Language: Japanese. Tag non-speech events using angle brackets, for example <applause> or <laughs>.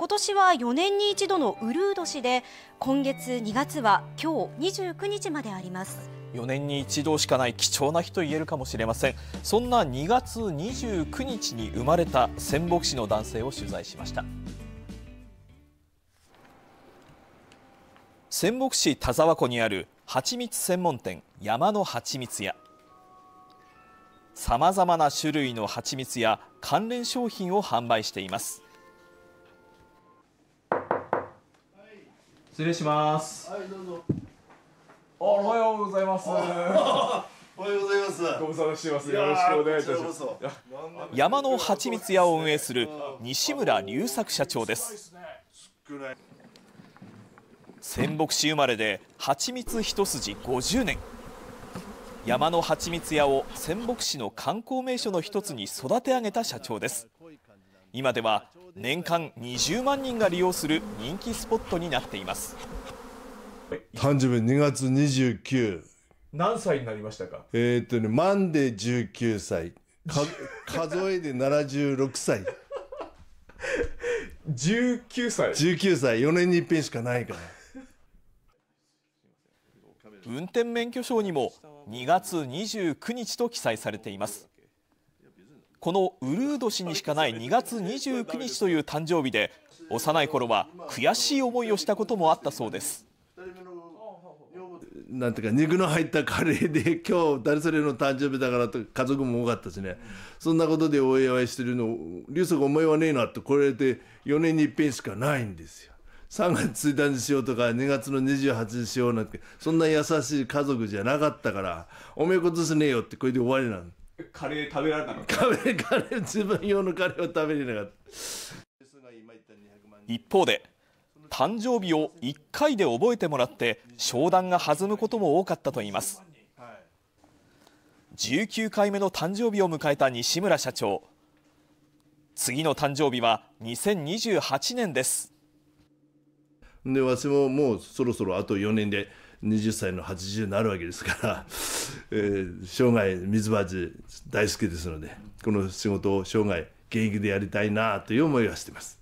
今年は4年に一度のうるう年で今月2月は今日29日まであります4年に一度しかない貴重な日と言えるかもしれませんそんな2月29日に生まれた仙北市の男性を取材しました仙北市田沢湖にある蜂蜜専門店山の蜂蜜屋さまざまな種類の蜂蜜や関連商品を販売しています失礼します。はい、どうぞ。おはようございます。<laughs> おはようございます。ご無沙汰してます。よろしくお願いいたします。山の蜂蜜屋を運営する西村隆作社長です。仙北市生まれで蜂蜜一筋50年。山の蜂蜜屋を仙北市の観光名所の一つに育て上げた社長です。今では年間20万人が利用する人気スポットになっています誕生日2月29何歳になりましたかえっとねマンデー19歳 <laughs> 数えで76歳19歳19歳4年に一遍しかないから運転免許証にも2月29日と記載されていますこのウルー年にしかない2月29日という誕生日で幼い頃は悔しい思いをしたこともあったそうですなんていうか肉の入ったカレーで今日誰それの誕生日だからと家族も多かったしねそんなことでお祝いしてるの竜足お前はねえなってこれで4年に一遍しかないんですよ。3月1日にしようとか2月の28日しようなんてそんな優しい家族じゃなかったからおめえことしねえよってこれで終わりなの。カレー食べられたカレーカレー自分用のカレーを食べれなかった一方で誕生日を1回で覚えてもらって商談が弾むことも多かったといいます19回目の誕生日を迎えた西村社長次の誕生日は2028年ですで私ももうそろそろあと4年で20歳の80になるわけですからえー、生涯水鉢大好きですのでこの仕事を生涯現役でやりたいなという思いはしてます。